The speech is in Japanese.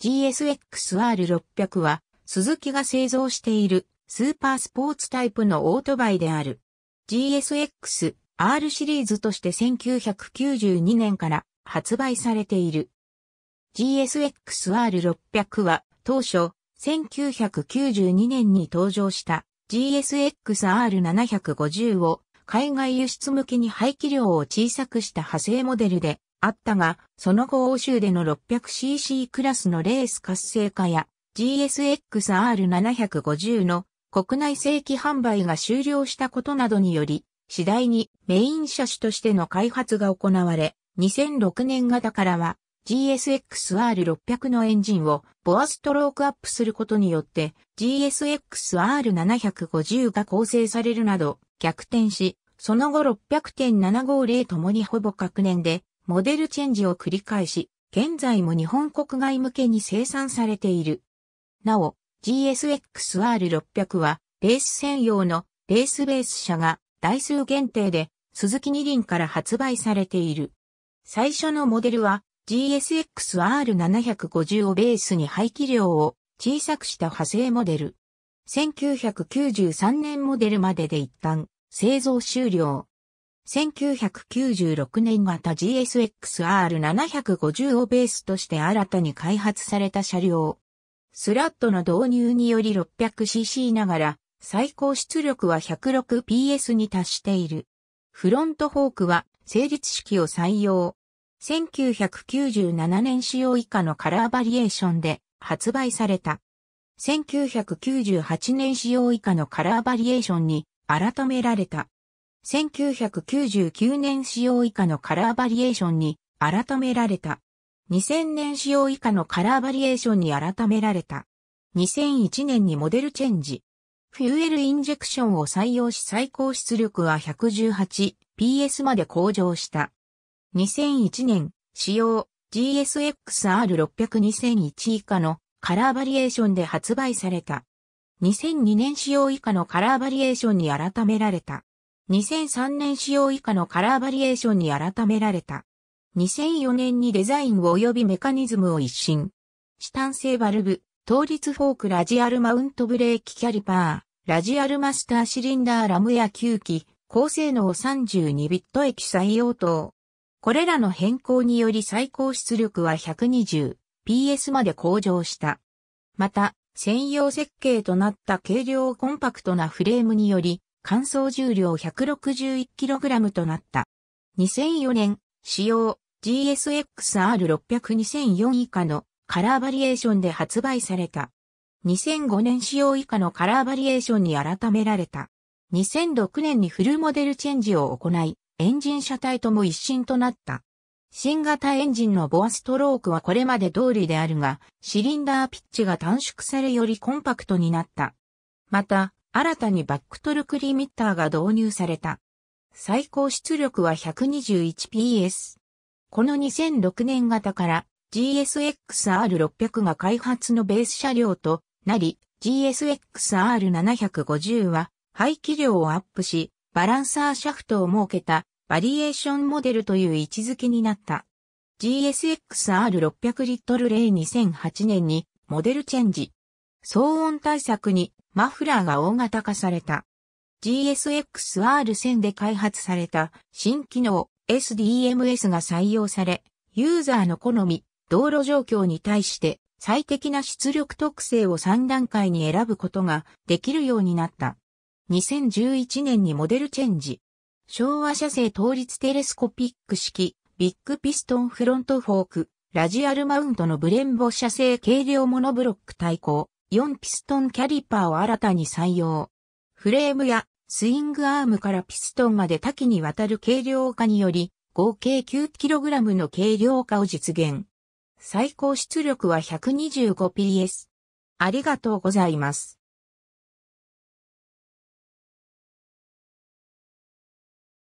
GSX-R600 は、鈴木が製造しているスーパースポーツタイプのオートバイである。GSX-R シリーズとして1992年から発売されている。GSX-R600 は当初1992年に登場した GSX-R750 を海外輸出向けに排気量を小さくした派生モデルであったが、その後欧州での 600cc クラスのレース活性化や GSXR750 の国内正規販売が終了したことなどにより、次第にメイン車種としての開発が行われ、2006年型からは GSXR600 のエンジンをボアストロークアップすることによって GSXR750 が構成されるなど逆転し、その後600.750ともにほぼ確年でモデルチェンジを繰り返し、現在も日本国外向けに生産されている。なお、GSX-R600 は、レース専用のレースベース車が台数限定で、鈴木二輪から発売されている。最初のモデルは、GSX-R750 をベースに排気量を小さくした派生モデル。1993年モデルまでで一旦製造終了。1996年型 GSX-R750 をベースとして新たに開発された車両。スラットの導入により 600cc ながら最高出力は 106PS に達している。フロントフォークは成立式を採用。1997年仕様以下のカラーバリエーションで発売された。1998年仕様以下のカラーバリエーションに改められた。1999年仕様以下のカラーバリエーションに改められた。2000年仕様以下のカラーバリエーションに改められた。2001年にモデルチェンジ。フューエルインジェクションを採用し最高出力は 118PS まで向上した。2001年、仕様 GSXR600-2001 以下のカラーバリエーションで発売された。2002年仕様以下のカラーバリエーションに改められた。2003年仕様以下のカラーバリエーションに改められた。2004年にデザイン及びメカニズムを一新。チタン製バルブ、倒立フォークラジアルマウントブレーキキャリパー、ラジアルマスターシリンダーラムや吸気、高性能32ビット液採用等。これらの変更により最高出力は 120PS まで向上した。また、専用設計となった軽量コンパクトなフレームにより、乾燥重量 161kg となった。2004年、使用 GSXR600-2004 以下のカラーバリエーションで発売された。2005年使用以下のカラーバリエーションに改められた。2006年にフルモデルチェンジを行い、エンジン車体とも一新となった。新型エンジンのボアストロークはこれまで通りであるが、シリンダーピッチが短縮されよりコンパクトになった。また、新たにバックトルクリミッターが導入された。最高出力は 121PS。この2006年型から GSXR600 が開発のベース車両となり、GSXR750 は排気量をアップし、バランサーシャフトを設けたバリエーションモデルという位置づけになった。GSXR600 リットル0 2008年にモデルチェンジ。騒音対策にマフラーが大型化された。GSX-R1000 で開発された新機能 SDMS が採用され、ユーザーの好み、道路状況に対して最適な出力特性を3段階に選ぶことができるようになった。2011年にモデルチェンジ。昭和車製倒立テレスコピック式、ビッグピストンフロントフォーク、ラジアルマウントのブレンボ車製軽量モノブロック対抗、4ピストンキャリパーを新たに採用。フレームやスイングアームからピストンまで多岐にわたる軽量化により、合計 9kg の軽量化を実現。最高出力は 125PS。ありがとうございます。